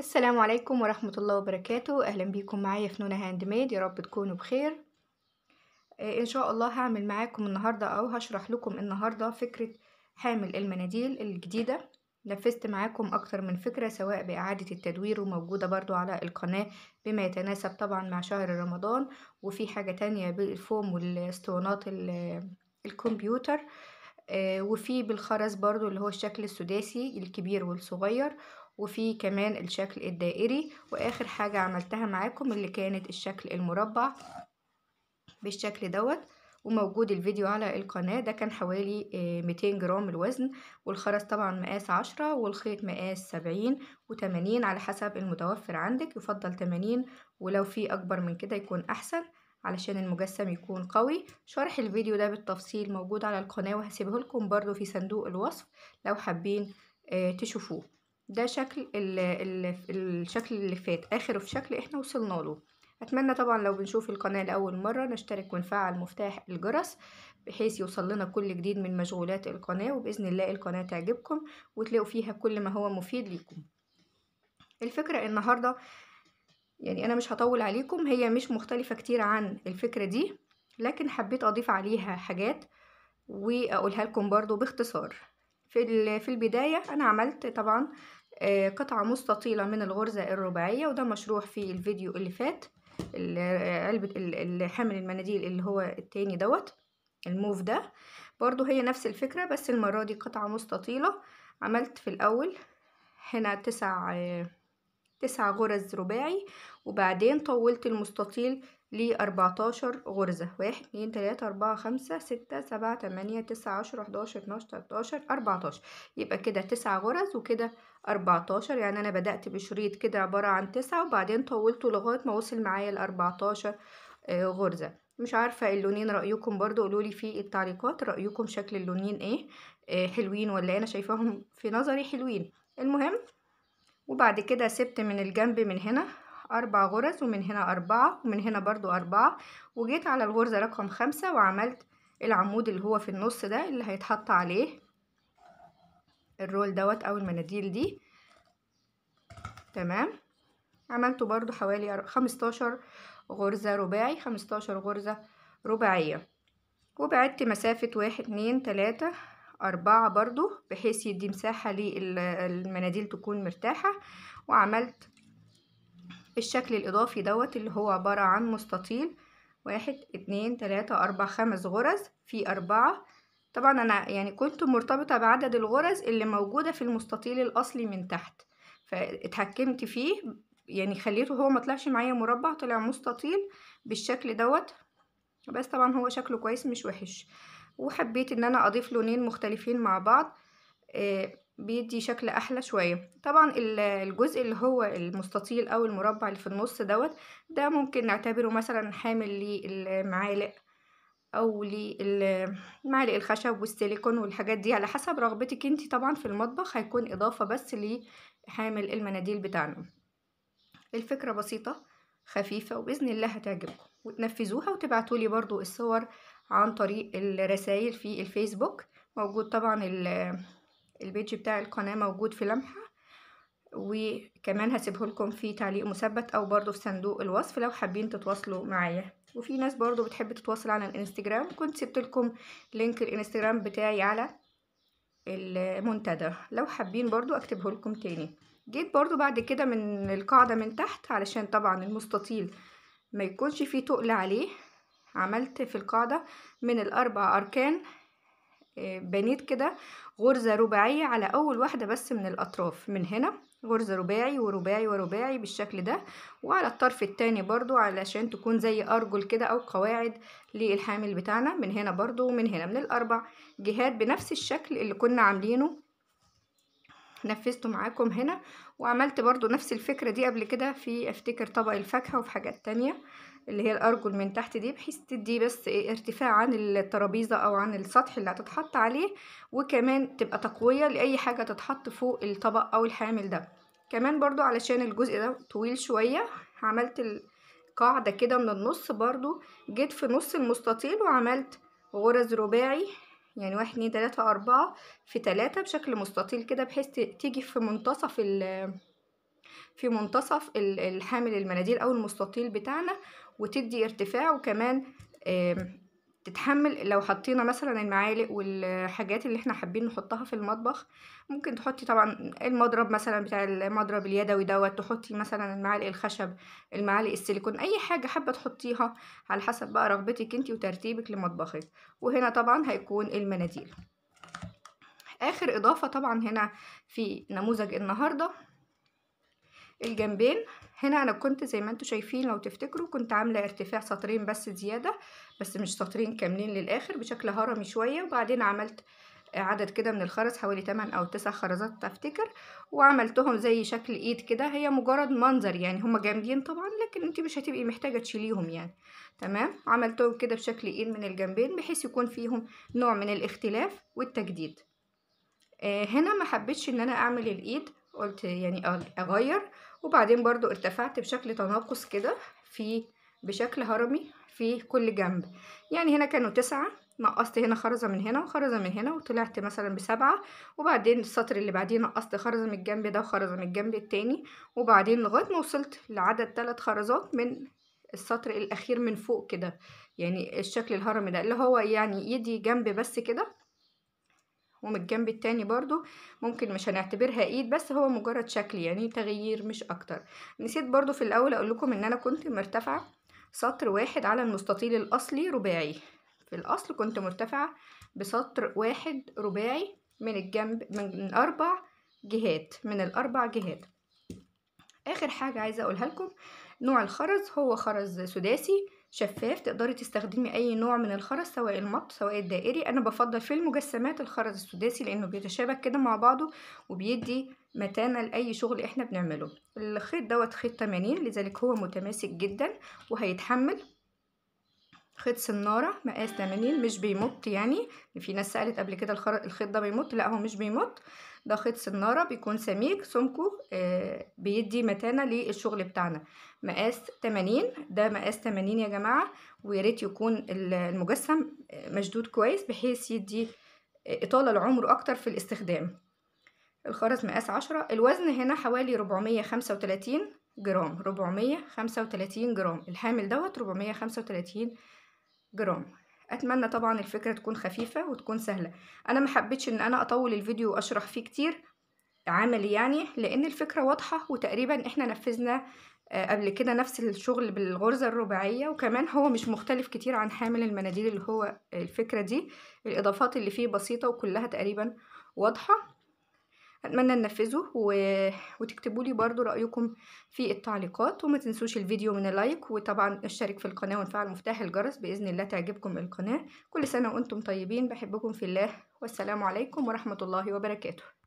السلام عليكم ورحمة الله وبركاته أهلا بيكم معايا في نونا هاند ميد يا رب تكونوا بخير آه، إن شاء الله هعمل معاكم النهاردة أو هشرح لكم النهاردة فكرة حامل المناديل الجديدة نفذت معاكم أكتر من فكرة سواء بإعادة التدوير وموجودة برضو على القناة بما يتناسب طبعا مع شهر رمضان وفي حاجة تانية بالفوم والاسطوانات الكمبيوتر آه، وفي بالخرز برضو اللي هو الشكل السداسي الكبير والصغير وفي كمان الشكل الدائري واخر حاجة عملتها معاكم اللي كانت الشكل المربع بالشكل دوت وموجود الفيديو على القناة ده كان حوالي 200 آه، جرام الوزن والخرز طبعا مقاس 10 والخيط مقاس 70 و80 على حسب المتوفر عندك يفضل 80 ولو في أكبر من كده يكون أحسن علشان المجسم يكون قوي شرح الفيديو ده بالتفصيل موجود على القناة وهسيبه لكم برضو في صندوق الوصف لو حابين آه، تشوفوه ده شكل ال الـ الشكل اللي فات اخره في شكل احنا وصلنا له اتمنى طبعا لو بنشوف القناه لاول مره نشترك ونفعل مفتاح الجرس بحيث يوصل لنا كل جديد من مشغولات القناه وباذن الله القناه تعجبكم وتلاقوا فيها كل ما هو مفيد ليكم الفكره النهارده يعني انا مش هطول عليكم هي مش مختلفه كتير عن الفكره دي لكن حبيت اضيف عليها حاجات واقولها لكم برضو باختصار في في البدايه انا عملت طبعا آه، قطعة مستطيلة من الغرزة الرباعية وده مشروح في الفيديو اللي فات علبة حامل المناديل اللي هو التاني دوت الموف ده برضو هي نفس الفكرة بس المرة دي قطعة مستطيلة عملت في الأول هنا تسع آه، تسع غرز رباعي وبعدين طولت المستطيل ل 14 غرزة واحد اتنين تلاتة أربعة خمسة ستة سبعة تمانية تسعة عشرة حداشر اتناشر تلتاشر أربعتاشر يبقى كده تسع غرز وكده أربعتاشر يعني أنا بدأت بشريط كده عبارة عن تسعة وبعدين طولته لغاية ما وصل معايا لأربعتاشر آه، غرزة مش عارفة اللونين رأيكم برضو قولولي في التعليقات رأيكم شكل اللونين إيه آه، حلوين ولا إيه؟ أنا شايفاهم في نظري حلوين المهم وبعد كده سبت من الجنب من هنا أربع غرز ومن هنا أربعة ومن هنا برضو أربعة وجيت على الغرزة رقم خمسة وعملت العمود اللي هو في النص ده اللي هيتحط عليه الرول دوت أو المناديل دي تمام عملته برضو حوالي خمستاشر غرزة رباعي خمستاشر غرزة رباعية وبعدت مسافة واحد اتنين تلاتة أربعة برضو بحيث يدي مساحة للمناديل تكون مرتاحة وعملت الشكل الإضافي دوت اللي هو عبارة عن مستطيل واحد اتنين تلاتة أربع خمس غرز في أربعة طبعا أنا يعني كنت مرتبطة بعدد الغرز اللي موجودة في المستطيل الأصلي من تحت فاتحكمت فيه يعني خليته هو ما طلعش معايا مربع طلع مستطيل بالشكل دوت بس طبعا هو شكله كويس مش وحش وحبيت ان انا اضيف لونين مختلفين مع بعض آه، بيدي شكل احلى شويه طبعا الجزء اللي هو المستطيل او المربع اللي في النص دوت ده ممكن نعتبره مثلا حامل للمعالق او للمعالق الخشب والسيليكون والحاجات دي على حسب رغبتك انت طبعا في المطبخ هيكون اضافه بس لحامل المناديل بتاعنا الفكره بسيطه خفيفه وباذن الله هتعجبكم وتنفذوها وتبعتولي برضو الصور عن طريق الرسائل في الفيسبوك موجود طبعا البيج بتاع القناة موجود في لمحة وكمان هسيبه لكم في تعليق مثبت او برضو في صندوق الوصف لو حابين تتواصلوا معايا وفي ناس برضو بتحب تتواصل على الانستجرام كنت سبت لكم لينك الانستجرام بتاعي على المنتدى لو حابين برضو اكتبه لكم تاني جيت برضو بعد كده من القاعدة من تحت علشان طبعا المستطيل ما يكونش فيه تقل عليه عملت في القاعدة من الأربع أركان آه، بنيت كده غرزة رباعية على أول واحدة بس من الأطراف من هنا غرزة رباعي ورباعي ورباعي بالشكل ده وعلى الطرف التاني برضو علشان تكون زي أرجل كده أو قواعد للحامل بتاعنا من هنا برضو ومن هنا من الأربع جهات بنفس الشكل اللي كنا عاملينه نفذته معاكم هنا وعملت برضو نفس الفكرة دي قبل كده في افتكر طبق الفاكهة وفي حاجات تانية اللي هي الارجل من تحت دي بحيث تدي بس إيه، ارتفاع عن الترابيزة او عن السطح اللي هتتحط عليه وكمان تبقى تقوية لاي حاجة تتحط فوق الطبق او الحامل ده كمان برضو علشان الجزء ده طويل شوية عملت القاعدة كده من النص برضو جيت في نص المستطيل وعملت غرز رباعي يعني واحد اتنين تلاتة أربعة في تلاتة بشكل مستطيل كده بحيث تيجي في منتصف ال في منتصف الحامل المناديل أو المستطيل بتاعنا وتدي ارتفاع وكمان تتحمل لو حطينا مثلا المعالق والحاجات اللي احنا حابين نحطها في المطبخ ممكن تحطي طبعا المضرب مثلا بتاع المضرب اليدوي دوت تحطي مثلا المعالق الخشب المعالق السيليكون اي حاجة حابة تحطيها على حسب بقى رغبتك انتي وترتيبك لمطبخك وهنا طبعا هيكون المناديل اخر اضافة طبعا هنا في نموذج النهاردة الجنبين هنا انا كنت زي ما انتوا شايفين لو تفتكروا كنت عاملة ارتفاع سطرين بس زيادة بس مش سطرين كاملين للاخر بشكل هرمي شويه وبعدين عملت عدد كده من الخرز حوالي 8 او 9 خرزات افتكر وعملتهم زي شكل ايد كده هي مجرد منظر يعني هما جامدين طبعا لكن انت مش هتبقي محتاجه تشيليهم يعني تمام عملتهم كده بشكل ايد من الجنبين بحيث يكون فيهم نوع من الاختلاف والتجديد آه هنا ما حبيتش ان انا اعمل الايد قلت يعني اغير وبعدين برضو ارتفعت بشكل تناقص كده في بشكل هرمي في كل جنب يعني هنا كانوا تسعة نقصت هنا خرزة من هنا وخرزة من هنا وطلعت مثلا بسبعة وبعدين السطر اللي بعديه نقصت خرزة من الجنب ده وخرزة من الجنب التاني وبعدين لغاية ما وصلت لعدد ثلاث خرزات من السطر الأخير من فوق كده يعني الشكل الهرمي ده اللي هو يعني ايدي جنب بس كده ومن الجنب التاني برضو ممكن مش هنعتبرها ايد بس هو مجرد شكل يعني تغيير مش اكتر نسيت برضو في الاول اقول لكم ان انا كنت مرتفعه سطر واحد على المستطيل الأصلي رباعي في الأصل كنت مرتفعة بسطر واحد رباعي من الجنب من أربع جهات من الأربع جهات آخر حاجة عايزة أقولها لكم نوع الخرز هو خرز سداسي شفاف تقدري تستخدمي اي نوع من الخرز سواء المط سواء الدائري انا بفضل في المجسمات الخرز السداسي لانه بيتشابك كده مع بعضه وبيدي متانة لأي شغل احنا بنعمله الخيط دوت خيط 80 لذلك هو متماسك جدا وهيتحمل خيط سنارة مقاس 80 مش بيمط يعني في ناس سألت قبل كده الخيط ده بيمط لا هو مش بيمط ده خيط سنارة بيكون سميك سمكه آه بيدي متانة للشغل بتاعنا مقاس 80 ده مقاس 80 يا جماعة وياريت يكون المجسم آه، مشدود كويس بحيث يدي آه، إطالة لعمره أكتر في الاستخدام الخرز مقاس عشرة الوزن هنا حوالي 435 خمسة وتلاتين جرام 435 خمسة وتلاتين جرام الحامل دوت 435 خمسة وتلاتين جرام اتمنى طبعا الفكره تكون خفيفه وتكون سهله انا ما حبيتش ان انا اطول الفيديو واشرح فيه كتير عملي يعني لان الفكره واضحه وتقريبا احنا نفذنا آه، قبل كده نفس الشغل بالغرزة الرباعية وكمان هو مش مختلف كتير عن حامل المناديل اللي هو الفكرة دي الإضافات اللي فيه بسيطة وكلها تقريبا واضحة اتمنى ننفذه و... وتكتبوا لي برضو رايكم في التعليقات وما تنسوش الفيديو من اللايك وطبعا اشترك في القناه وانفعل مفتاح الجرس باذن الله تعجبكم القناه كل سنه وانتم طيبين بحبكم في الله والسلام عليكم ورحمه الله وبركاته